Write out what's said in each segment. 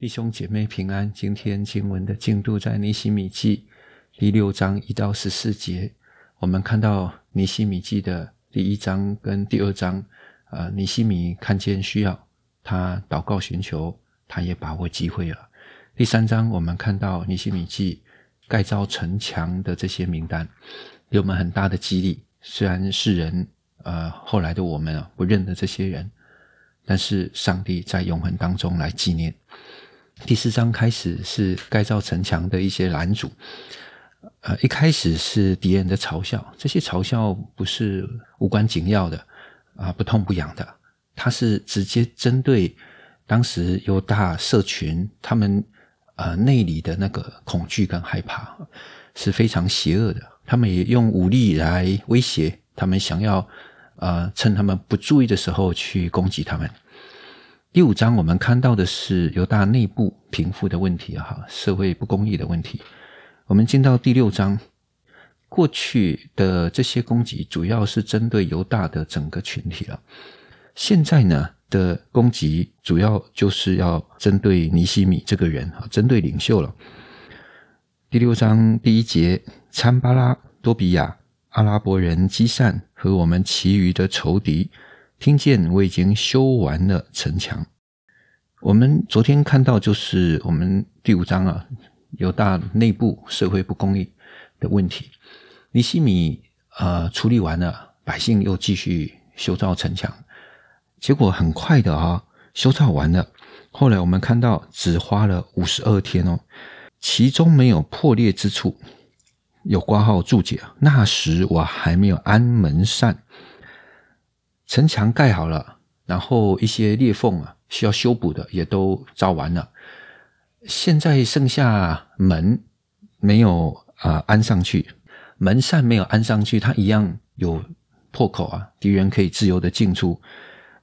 弟兄姐妹平安，今天经文的进度在尼西米记第六章一到十四节。我们看到尼西米记的第一章跟第二章，呃，尼西米看见需要，他祷告寻求，他也把握机会了。第三章我们看到尼西米记盖造城墙的这些名单，给我们很大的激励。虽然世人，呃，后来的我们不认得这些人，但是上帝在永恒当中来纪念。第四章开始是改造城墙的一些男主，呃，一开始是敌人的嘲笑，这些嘲笑不是无关紧要的，啊，不痛不痒的，它是直接针对当时犹大社群他们呃内里的那个恐惧跟害怕，是非常邪恶的。他们也用武力来威胁，他们想要呃趁他们不注意的时候去攻击他们。第五章，我们看到的是犹大内部贫富的问题，哈，社会不公义的问题。我们进到第六章，过去的这些攻击主要是针对犹大的整个群体了。现在呢的攻击，主要就是要针对尼西米这个人，啊，针对领袖了。第六章第一节，参巴拉、多比亚、阿拉伯人、基善和我们其余的仇敌。听见我已经修完了城墙。我们昨天看到就是我们第五章啊，犹大内部社会不公义的问题，尼西米呃处理完了，百姓又继续修造城墙，结果很快的啊修造完了。后来我们看到只花了五十二天哦，其中没有破裂之处。有挂号注解，那时我还没有安门扇。城墙盖好了，然后一些裂缝啊需要修补的也都造完了。现在剩下门没有啊安上去，门扇没有安上去，它一样有破口啊，敌人可以自由的进出。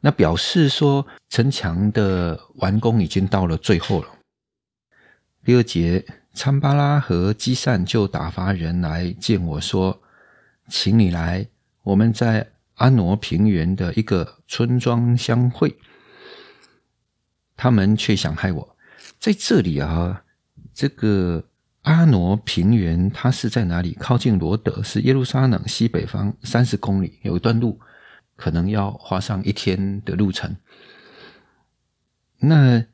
那表示说城墙的完工已经到了最后了。第二节，昌巴拉和基善就打发人来见我说，请你来，我们在。阿挪平原的一个村庄相会，他们却想害我。在这里啊，这个阿挪平原它是在哪里？靠近罗德，是耶路撒冷西北方三十公里，有一段路，可能要花上一天的路程。那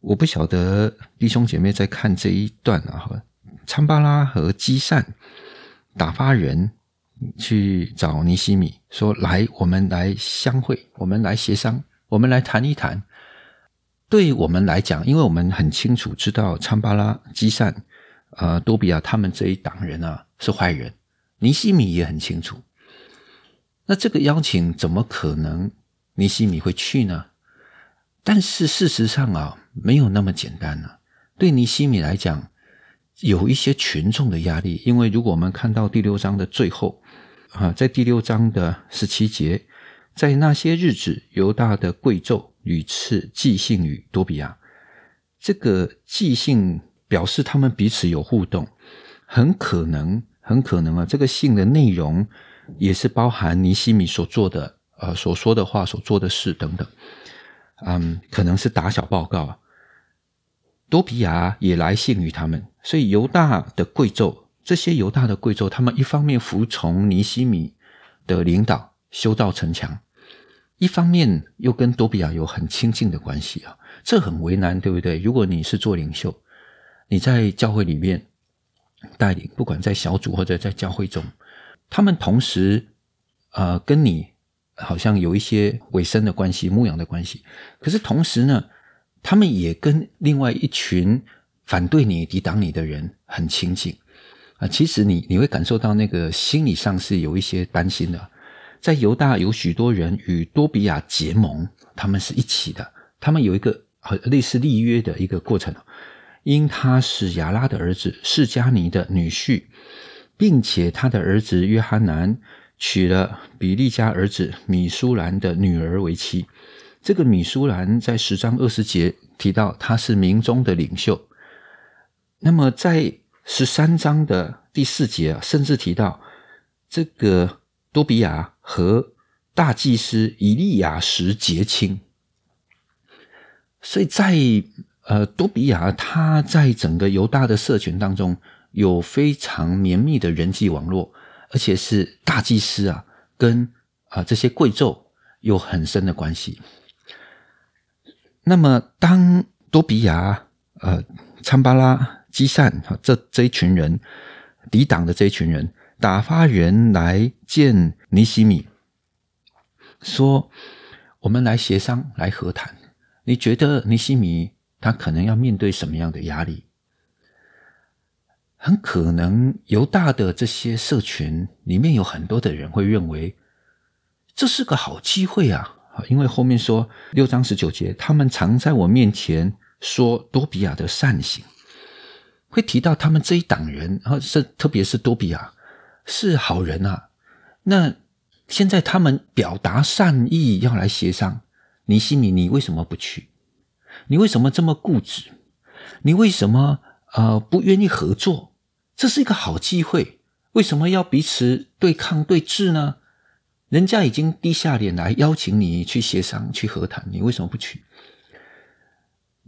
我不晓得弟兄姐妹在看这一段啊。好吧，巴拉和基善打发人。去找尼西米说：“来，我们来相会，我们来协商，我们来谈一谈。对我们来讲，因为我们很清楚知道昌巴拉基善、呃多比亚他们这一党人啊是坏人，尼西米也很清楚。那这个邀请怎么可能尼西米会去呢？但是事实上啊，没有那么简单呢。对尼西米来讲，有一些群众的压力，因为如果我们看到第六章的最后。”啊，在第六章的十七节，在那些日子，犹大的贵胄屡次寄信于多比亚。这个寄信表示他们彼此有互动，很可能，很可能啊，这个信的内容也是包含尼西米所做的、呃所说的话、所做的事等等。嗯，可能是打小报告啊。多比亚也来信于他们，所以犹大的贵胄。这些犹大的贵族，他们一方面服从尼西米的领导修造城墙，一方面又跟多比亚有很亲近的关系啊，这很为难，对不对？如果你是做领袖，你在教会里面带领，不管在小组或者在教会中，他们同时啊跟你好像有一些尾声的关系、牧羊的关系，可是同时呢，他们也跟另外一群反对你、抵挡你的人很亲近。啊，其实你你会感受到那个心理上是有一些担心的。在犹大有许多人与多比亚结盟，他们是一起的。他们有一个类似立约的一个过程。因他是亚拉的儿子，释迦尼的女婿，并且他的儿子约翰南娶了比利家儿子米苏兰的女儿为妻。这个米苏兰在十章二十节提到他是民中的领袖。那么在十三章的第四节啊，甚至提到这个多比亚和大祭司以利亚时结亲，所以在呃多比亚他在整个犹大的社群当中有非常绵密的人际网络，而且是大祭司啊，跟啊这些贵胄有很深的关系。那么当多比亚呃参巴拉。积善哈，这这一群人抵挡的这一群人，打发人来见尼西米，说我们来协商，来和谈。你觉得尼西米他可能要面对什么样的压力？很可能犹大的这些社群里面有很多的人会认为这是个好机会啊，因为后面说六章十九节，他们常在我面前说多比亚的善行。会提到他们这一党人，然后是特别是多比亚是好人啊。那现在他们表达善意，要来协商，尼西米，你为什么不去？你为什么这么固执？你为什么呃不愿意合作？这是一个好机会，为什么要彼此对抗对峙呢？人家已经低下脸来邀请你去协商、去和谈，你为什么不去？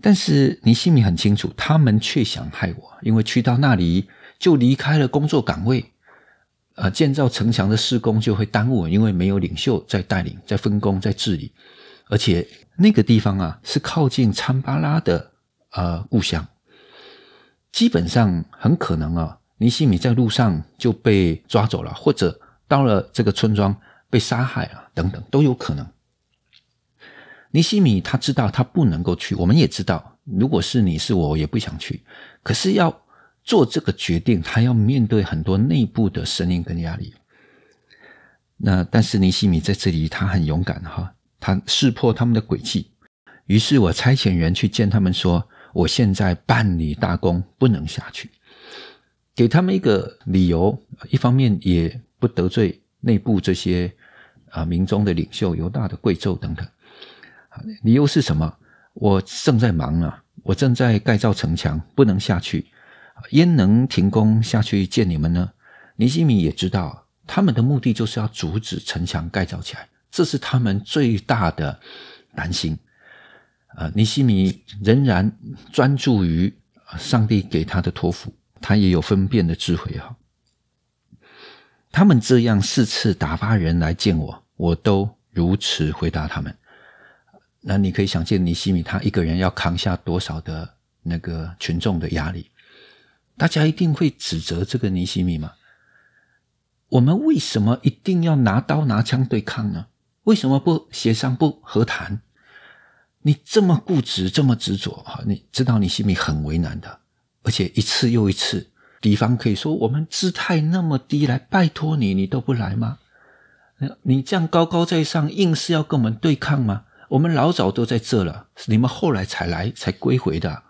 但是尼西米很清楚，他们却想害我，因为去到那里就离开了工作岗位，呃，建造城墙的施工就会耽误，因为没有领袖在带领、在分工、在治理，而且那个地方啊是靠近参巴拉的呃故乡，基本上很可能啊，尼西米在路上就被抓走了，或者到了这个村庄被杀害啊，等等都有可能。尼西米他知道他不能够去，我们也知道，如果是你是我也不想去。可是要做这个决定，他要面对很多内部的声音跟压力。那但是尼西米在这里，他很勇敢哈，他识破他们的诡计。于是我差遣员去见他们说：“我现在办理大功，不能下去，给他们一个理由，一方面也不得罪内部这些啊民众的领袖、犹大的贵胄等等。”你又是什么？我正在忙啊，我正在盖造城墙，不能下去，焉能停工下去见你们呢？尼西米也知道，他们的目的就是要阻止城墙盖造起来，这是他们最大的担心。啊，尼西米仍然专注于上帝给他的托付，他也有分辨的智慧啊。他们这样四次打发人来见我，我都如此回答他们。那你可以想见尼西米他一个人要扛下多少的那个群众的压力，大家一定会指责这个尼西米嘛？我们为什么一定要拿刀拿枪对抗呢？为什么不协商不和谈？你这么固执这么执着啊？你知道尼西米很为难的，而且一次又一次，敌方可以说我们姿态那么低来拜托你，你都不来吗？你你这样高高在上，硬是要跟我们对抗吗？我们老早都在这了，你们后来才来才归回的。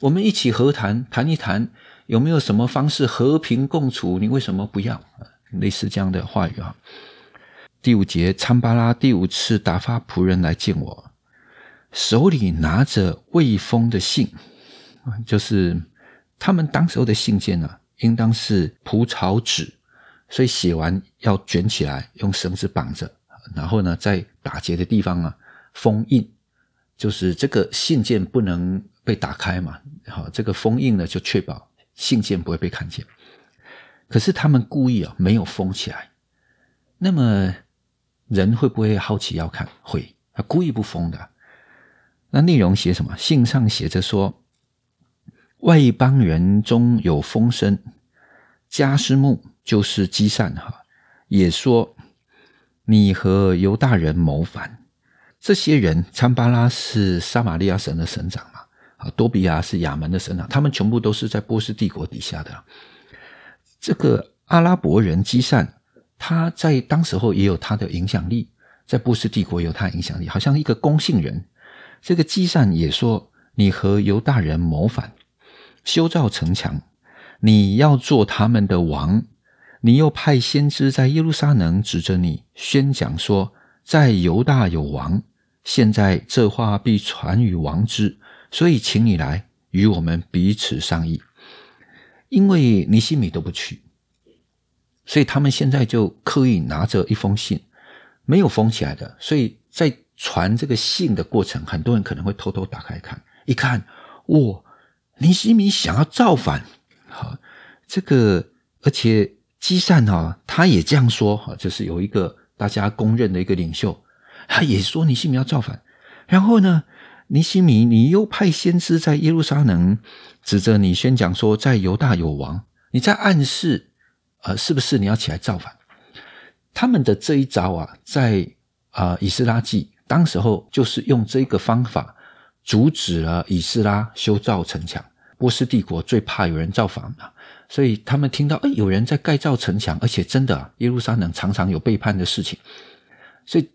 我们一起和谈，谈一谈有没有什么方式和平共处？你为什么不要？类似这样的话语啊。第五节，昌巴拉第五次打发仆人来见我，手里拿着未封的信，就是他们当时候的信件呢，应当是蒲草纸，所以写完要卷起来，用绳子绑着，然后呢，在打结的地方呢。封印，就是这个信件不能被打开嘛？好，这个封印呢，就确保信件不会被看见。可是他们故意啊，没有封起来。那么人会不会好奇要看？会，他故意不封的。那内容写什么？信上写着说，外邦人中有风声，加斯木就是积善哈，也说你和犹大人谋反。这些人，参巴拉是撒马利亚省的省长嘛？啊，多比亚是亚门的省长，他们全部都是在波斯帝国底下的。这个阿拉伯人基善，他在当时候也有他的影响力，在波斯帝国有他影响力，好像一个公信人。这个基善也说：“你和犹大人谋反，修造城墙，你要做他们的王，你又派先知在耶路撒冷指着你宣讲说，在犹大有王。”现在这话必传与王之，所以请你来与我们彼此商议。因为尼西米都不去，所以他们现在就刻意拿着一封信，没有封起来的。所以在传这个信的过程，很多人可能会偷偷打开看，一看，哇！尼西米想要造反，好，这个而且基善啊，他也这样说，哈，就是有一个大家公认的一个领袖。他也说尼希米要造反，然后呢，尼西米你又派先知在耶路撒冷指着你宣讲说，在犹大有王，你在暗示呃，是不是你要起来造反？他们的这一招啊，在啊，以斯拉记当时候就是用这个方法阻止了以斯拉修造城墙。波斯帝国最怕有人造反了，所以他们听到哎，有人在盖造城墙，而且真的耶路撒冷常常有背叛的事情，所以。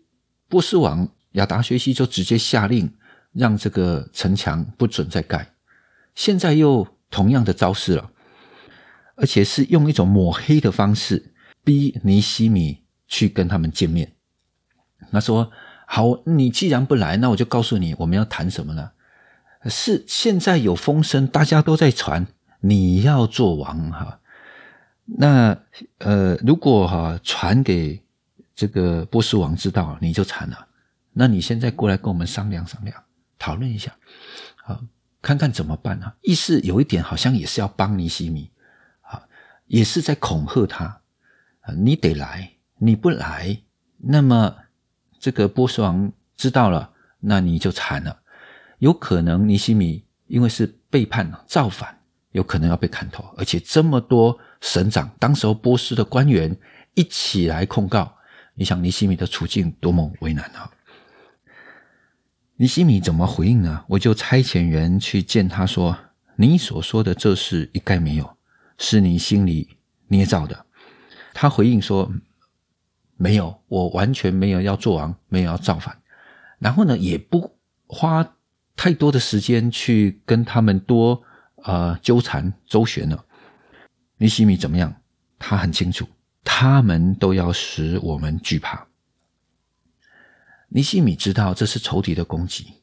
波斯王亚达学习就直接下令，让这个城墙不准再盖。现在又同样的招式了，而且是用一种抹黑的方式逼尼西米去跟他们见面。他说：“好，你既然不来，那我就告诉你我们要谈什么呢？是现在有风声，大家都在传你要做王哈。那呃，如果哈传给……”这个波斯王知道你就惨了，那你现在过来跟我们商量商量，讨论一下，好看看怎么办呢？意思有一点好像也是要帮尼西米，啊，也是在恐吓他，啊，你得来，你不来，那么这个波斯王知道了，那你就惨了。有可能尼西米因为是背叛造反，有可能要被砍头，而且这么多省长，当时候波斯的官员一起来控告。你想尼西米的处境多么为难啊！尼西米怎么回应呢？我就差遣人去见他说：“你所说的这事一概没有，是你心里捏造的。”他回应说：“没有，我完全没有要做王，没有要造反。”然后呢，也不花太多的时间去跟他们多呃纠缠周旋了。尼西米怎么样？他很清楚。他们都要使我们惧怕。尼西米知道这是仇敌的攻击，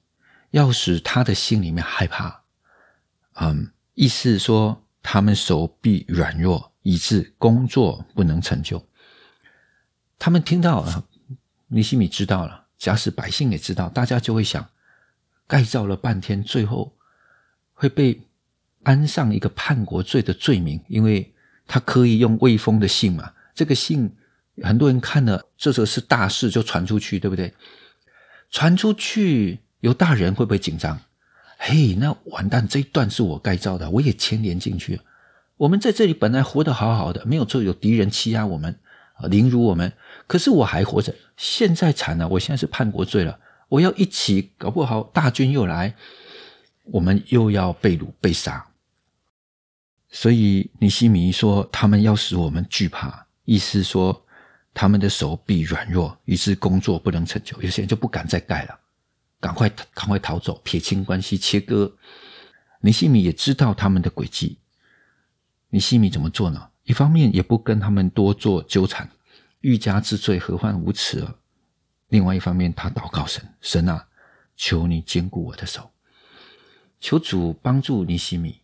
要使他的心里面害怕。嗯，意思说他们手臂软弱，以致工作不能成就。他们听到啊，尼西米知道了，假使百姓也知道，大家就会想：盖造了半天，最后会被安上一个叛国罪的罪名，因为他可以用未封的信嘛。这个信，很多人看了，这则是大事，就传出去，对不对？传出去，有大人会不会紧张？嘿，那完蛋！这一段是我改造的，我也牵连进去我们在这里本来活得好好的，没有错。有敌人欺压我们，凌辱我们，可是我还活着。现在惨了，我现在是叛国罪了，我要一起，搞不好大军又来，我们又要被掳被杀。所以尼西米说，他们要使我们惧怕。意思说，他们的手臂软弱，于是工作不能成就。有些人就不敢再盖了，赶快赶快逃走，撇清关系，切割。尼西米也知道他们的诡计，尼西米怎么做呢？一方面也不跟他们多做纠缠，欲加之罪，何患无辞啊！另外一方面，他祷告神，神啊，求你坚固我的手，求主帮助尼西米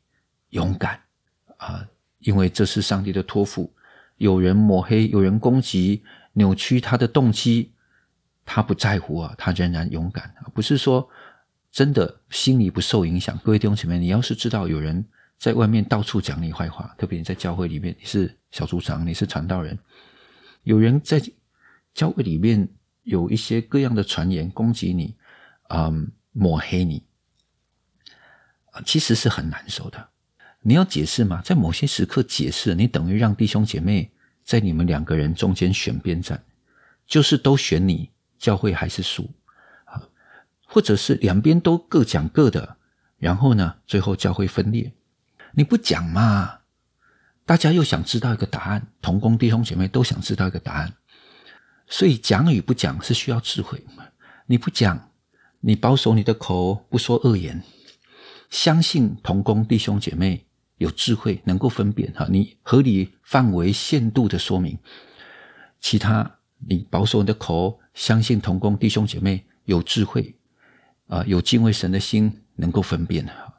勇敢啊！因为这是上帝的托付。有人抹黑，有人攻击，扭曲他的动机，他不在乎啊，他仍然勇敢。不是说真的心里不受影响。各位弟兄姐妹，你要是知道有人在外面到处讲你坏话，特别你在教会里面，你是小组长，你是传道人，有人在教会里面有一些各样的传言攻击你，啊，抹黑你，啊，其实是很难受的。你要解释吗？在某些时刻解释，你等于让弟兄姐妹在你们两个人中间选边站，就是都选你，教会还是输啊，或者是两边都各讲各的，然后呢，最后教会分裂。你不讲嘛，大家又想知道一个答案，同工弟兄姐妹都想知道一个答案，所以讲与不讲是需要智慧。你不讲，你保守你的口，不说恶言，相信同工弟兄姐妹。有智慧，能够分辨哈。你合理范围限度的说明，其他你保守你的口，相信同工弟兄姐妹有智慧啊，有敬畏神的心，能够分辨哈。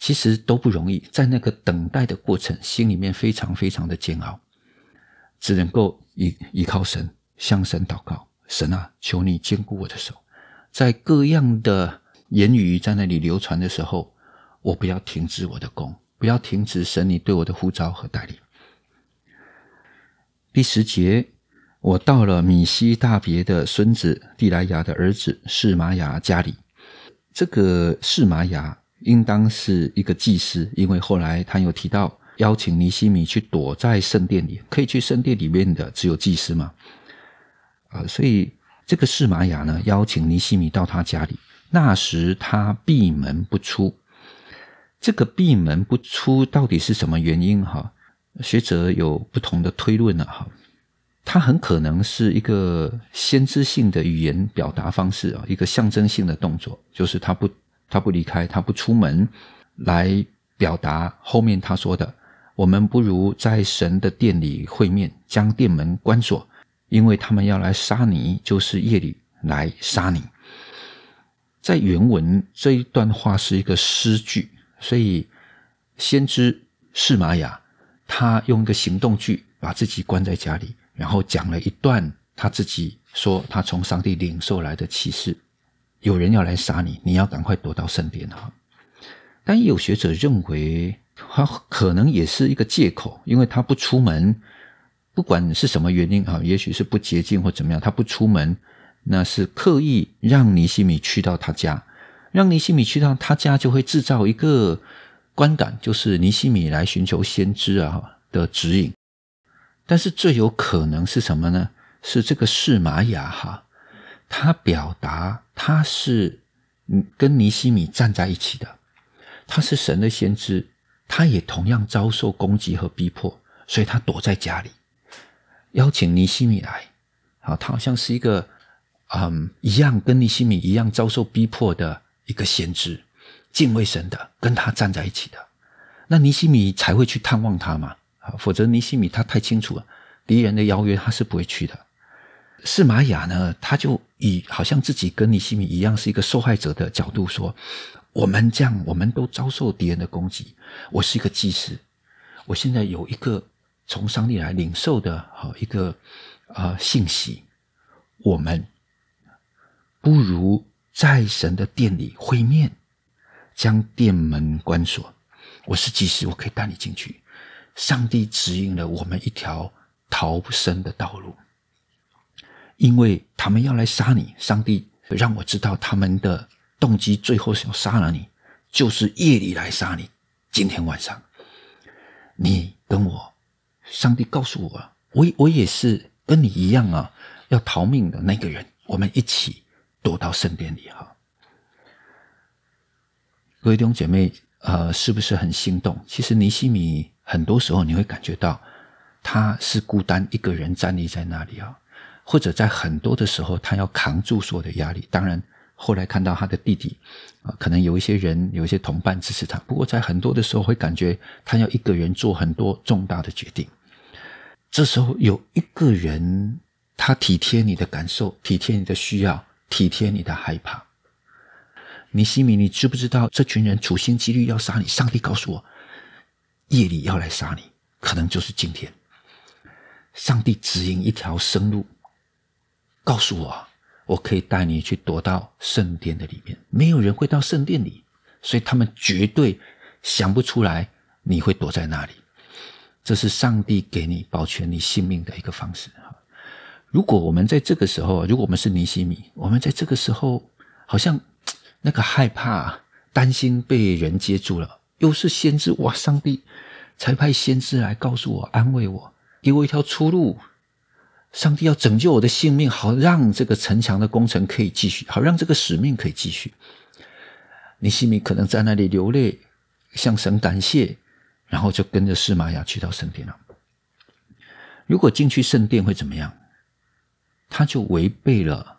其实都不容易，在那个等待的过程，心里面非常非常的煎熬，只能够依依靠神，向神祷告。神啊，求你坚固我的手，在各样的言语在那里流传的时候，我不要停止我的工。不要停止神你对我的呼召和带领。第十节，我到了米西大别的孙子蒂莱亚的儿子释玛雅家里。这个释玛雅应当是一个祭司，因为后来他有提到邀请尼西米去躲在圣殿里，可以去圣殿里面的只有祭司嘛。啊，所以这个释玛雅呢，邀请尼西米到他家里，那时他闭门不出。这个闭门不出到底是什么原因？哈，学者有不同的推论了。哈，他很可能是一个先知性的语言表达方式啊，一个象征性的动作，就是他不他不离开，他不出门，来表达后面他说的：“我们不如在神的殿里会面，将店门关锁，因为他们要来杀你，就是夜里来杀你。”在原文这一段话是一个诗句。所以，先知释玛雅他用一个行动句把自己关在家里，然后讲了一段他自己说他从上帝领受来的启示：有人要来杀你，你要赶快躲到圣殿啊！但有学者认为他可能也是一个借口，因为他不出门，不管是什么原因啊，也许是不洁净或怎么样，他不出门，那是刻意让尼西米去到他家。让尼西米去到他家，就会制造一个观感，就是尼西米来寻求先知啊的指引。但是最有可能是什么呢？是这个释玛雅哈，他表达他是嗯跟尼西米站在一起的，他是神的先知，他也同样遭受攻击和逼迫，所以他躲在家里，邀请尼西米来啊，他好像是一个嗯一样跟尼西米一样遭受逼迫的。一个先知，敬畏神的，跟他站在一起的，那尼西米才会去探望他嘛？啊，否则尼西米他太清楚了，敌人的邀约他是不会去的。是玛雅呢？他就以好像自己跟尼西米一样是一个受害者的角度说：“我们这样，我们都遭受敌人的攻击。我是一个祭司，我现在有一个从上帝来领受的好一个啊信息。我们不如。”在神的殿里会面，将店门关锁。我是祭司，我可以带你进去。上帝指引了我们一条逃生的道路，因为他们要来杀你。上帝让我知道他们的动机，最后是要杀了你，就是夜里来杀你。今天晚上，你跟我，上帝告诉我，我我也是跟你一样啊，要逃命的那个人。我们一起。走到圣殿里哈，各位弟兄姐妹，呃，是不是很心动？其实尼西米很多时候你会感觉到他是孤单一个人站立在那里啊，或者在很多的时候他要扛住所有的压力。当然，后来看到他的弟弟啊，可能有一些人、有一些同伴支持他。不过，在很多的时候会感觉他要一个人做很多重大的决定。这时候有一个人，他体贴你的感受，体贴你的需要。体贴你的害怕，尼西米，你知不知道这群人处心积虑要杀你？上帝告诉我，夜里要来杀你，可能就是今天。上帝指引一条生路，告诉我，我可以带你去躲到圣殿的里面，没有人会到圣殿里，所以他们绝对想不出来你会躲在哪里。这是上帝给你保全你性命的一个方式。如果我们在这个时候，如果我们是尼西米，我们在这个时候好像那个害怕、担心被人接住了，又是先知哇，上帝才派先知来告诉我、安慰我，给我一条出路。上帝要拯救我的性命，好让这个城墙的工程可以继续，好让这个使命可以继续。尼心米可能在那里流泪，向神感谢，然后就跟着司马雅去到圣殿了。如果进去圣殿会怎么样？他就违背了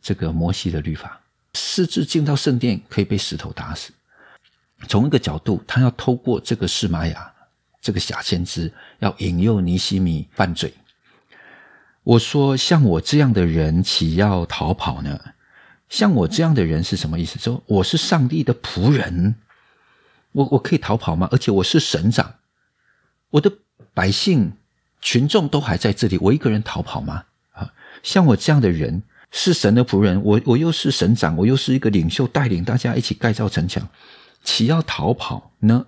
这个摩西的律法，私自进到圣殿，可以被石头打死。从一个角度，他要透过这个释玛雅这个假先知，要引诱尼西米犯罪。我说：像我这样的人，岂要逃跑呢？像我这样的人是什么意思？说我是上帝的仆人，我我可以逃跑吗？而且我是省长，我的百姓群众都还在这里，我一个人逃跑吗？像我这样的人是神的仆人，我我又是神长，我又是一个领袖，带领大家一起盖造城墙，岂要逃跑呢？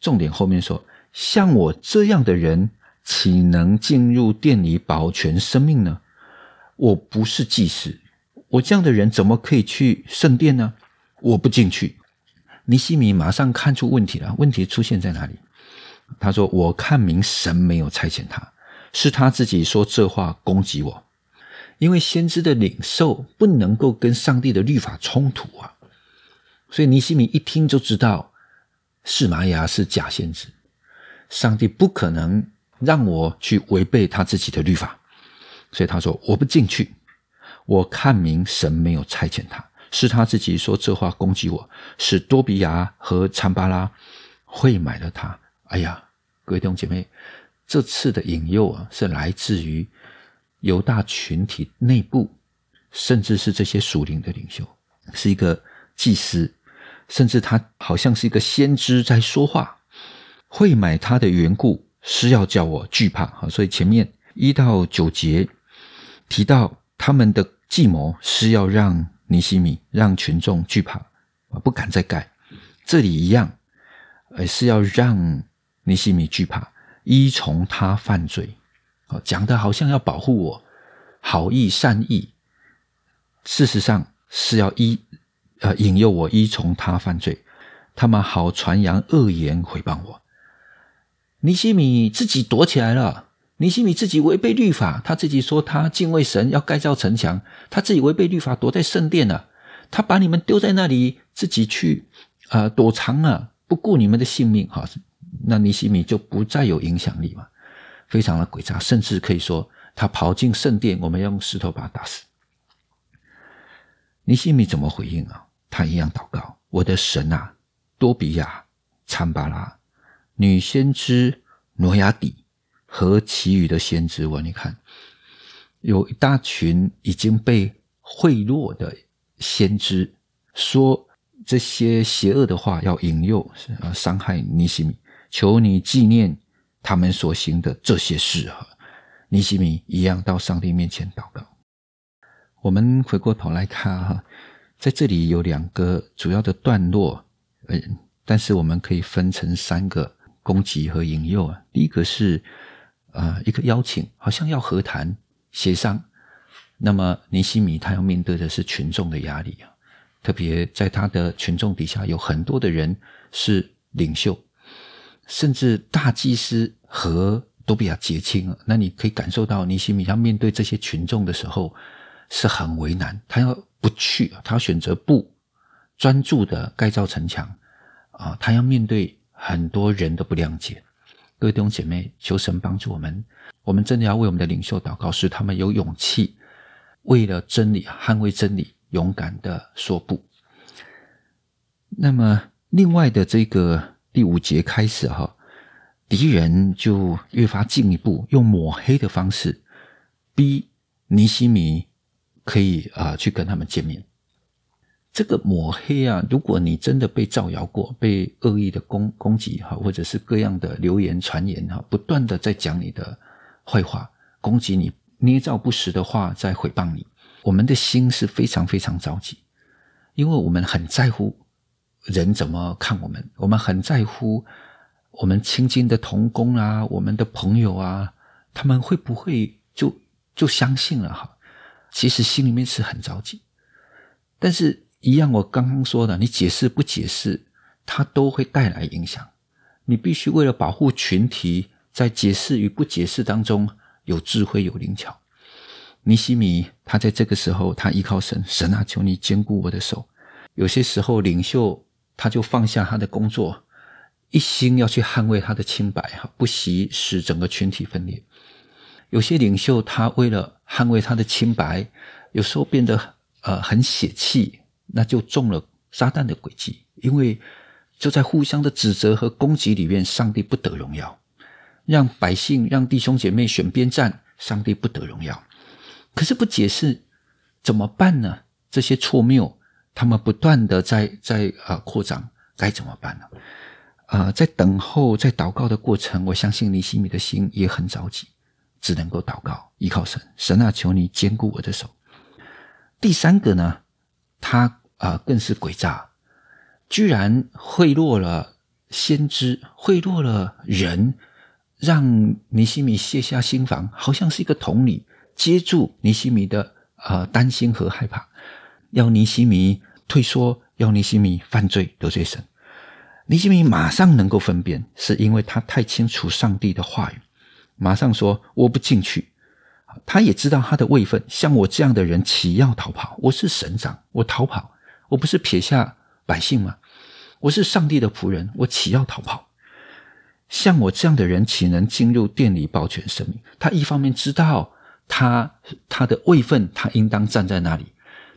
重点后面说，像我这样的人，岂能进入殿里保全生命呢？我不是祭司，我这样的人怎么可以去圣殿呢？我不进去。尼西米马上看出问题了，问题出现在哪里？他说：“我看明神没有差遣他，是他自己说这话攻击我。”因为先知的领受不能够跟上帝的律法冲突啊，所以尼西米一听就知道是玛雅是假先知，上帝不可能让我去违背他自己的律法，所以他说我不进去，我看明神没有差遣他，是他自己说这话攻击我，使多比亚和参巴拉会买了他。哎呀，各位弟兄姐妹，这次的引诱啊，是来自于。犹大群体内部，甚至是这些属灵的领袖，是一个祭司，甚至他好像是一个先知在说话。会买他的缘故是要叫我惧怕啊！所以前面一到九节提到他们的计谋是要让尼西米让群众惧怕啊，不敢再盖。这里一样，而是要让尼西米惧怕，依从他犯罪。哦，讲的好像要保护我，好意善意，事实上是要依呃引诱我依从他犯罪，他们好传扬恶言毁谤我。尼西米自己躲起来了，尼西米自己违背律法，他自己说他敬畏神要盖造城墙，他自己违背律法躲在圣殿了，他把你们丢在那里自己去啊躲藏啊，不顾你们的性命哈。那尼西米就不再有影响力嘛。非常的诡诈，甚至可以说，他跑进圣殿，我们要用石头把他打死。尼西米怎么回应啊？他一样祷告：“我的神啊，多比亚、参巴拉、女先知挪亚底和其余的先知，我你看，有一大群已经被贿赂的先知，说这些邪恶的话，要引诱、伤害尼西米，求你纪念。”他们所行的这些事啊。尼西米一样，到上帝面前祷告。我们回过头来看哈，在这里有两个主要的段落，嗯，但是我们可以分成三个攻击和引诱啊。第一个是啊，一个邀请，好像要和谈协商。那么尼西米他要面对的是群众的压力啊，特别在他的群众底下有很多的人是领袖。甚至大祭司和都比较结清了，那你可以感受到，你心里要面对这些群众的时候是很为难。他要不去，他要选择不专注的改造城墙啊，他要面对很多人的不谅解。各位弟兄姐妹，求神帮助我们，我们真的要为我们的领袖祷告，使他们有勇气为了真理捍卫真理，勇敢的说不。那么，另外的这个。第五节开始哈，敌人就越发进一步用抹黑的方式逼尼西米可以啊去跟他们见面。这个抹黑啊，如果你真的被造谣过、被恶意的攻攻击哈，或者是各样的流言传言哈，不断的在讲你的坏话，攻击你，捏造不实的话在诽谤你，我们的心是非常非常着急，因为我们很在乎。人怎么看我们？我们很在乎我们亲近的同工啊，我们的朋友啊，他们会不会就就相信了哈？其实心里面是很着急。但是，一样我刚刚说的，你解释不解释，它都会带来影响。你必须为了保护群体，在解释与不解释当中有智慧、有灵巧。尼西米他在这个时候，他依靠神，神啊，求你坚固我的手。有些时候，领袖。他就放下他的工作，一心要去捍卫他的清白，哈，不惜使整个群体分裂。有些领袖他为了捍卫他的清白，有时候变得呃很血气，那就中了撒旦的诡计。因为就在互相的指责和攻击里面，上帝不得荣耀，让百姓让弟兄姐妹选边站，上帝不得荣耀。可是不解释怎么办呢？这些错谬。他们不断的在在啊扩张，该怎么办呢？啊，在等候、在祷告的过程，我相信尼西米的心也很着急，只能够祷告，依靠神。神啊，求你坚固我的手。第三个呢，他啊更是诡诈，居然贿赂了先知，贿赂了人，让尼西米卸下心防，好像是一个同理，接住尼西米的啊担心和害怕。要尼西米退缩，要尼西米犯罪得罪神。尼西米马上能够分辨，是因为他太清楚上帝的话语，马上说：“我不进去。”他也知道他的位分，像我这样的人岂要逃跑？我是省长，我逃跑，我不是撇下百姓吗？我是上帝的仆人，我岂要逃跑？像我这样的人，岂能进入店里保全生命？他一方面知道他他的位分，他应当站在那里。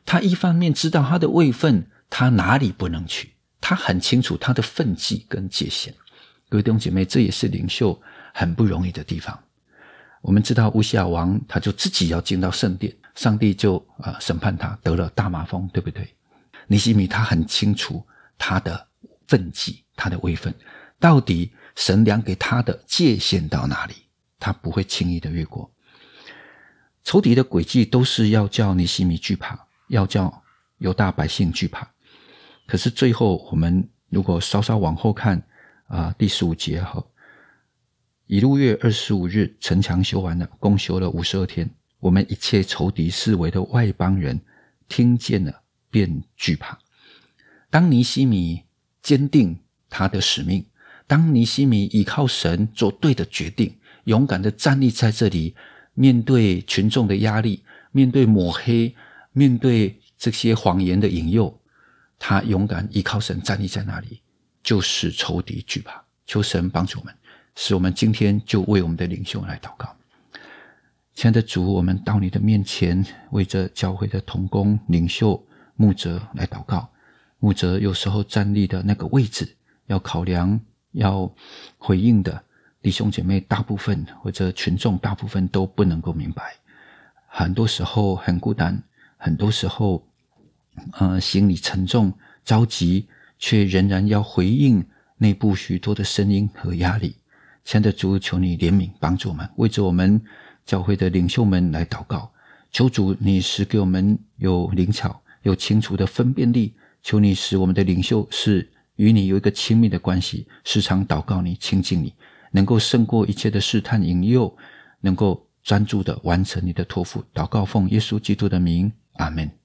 他一方面知道他的位分，他哪里不能去，他很清楚他的分际跟界限。各位弟兄姐妹，这也是领袖很不容易的地方。我们知道乌撒王，他就自己要进到圣殿，上帝就啊审判他得了大麻风，对不对？尼西米他很清楚他的分际，他的位分到底神量给他的界限到哪里，他不会轻易的越过。仇敌的诡计都是要叫尼西米惧怕。要叫犹大百姓惧怕，可是最后我们如果稍稍往后看啊，第十五节哈，一路月二十五日城墙修完了，共修了五十二天。我们一切仇敌视为的外邦人，听见了便惧怕。当尼西米坚定他的使命，当尼西米依靠神做对的决定，勇敢的站立在这里，面对群众的压力，面对抹黑。面对这些谎言的引诱，他勇敢依靠神站立在那里，就是仇敌惧怕。求神帮助我们，使我们今天就为我们的领袖来祷告。亲爱的主，我们到你的面前为这教会的同工领袖木泽来祷告。木泽有时候站立的那个位置要考量，要回应的弟兄姐妹大部分或者群众大部分都不能够明白，很多时候很孤单。很多时候，嗯，心里沉重、着急，却仍然要回应内部许多的声音和压力。亲爱的主，求你怜悯、帮助我们，为着我们教会的领袖们来祷告。求主，你使给我们有灵巧、有清楚的分辨力。求你使我们的领袖是与你有一个亲密的关系，时常祷告你、亲近你，能够胜过一切的试探、引诱，能够专注的完成你的托付。祷告奉耶稣基督的名。Amen.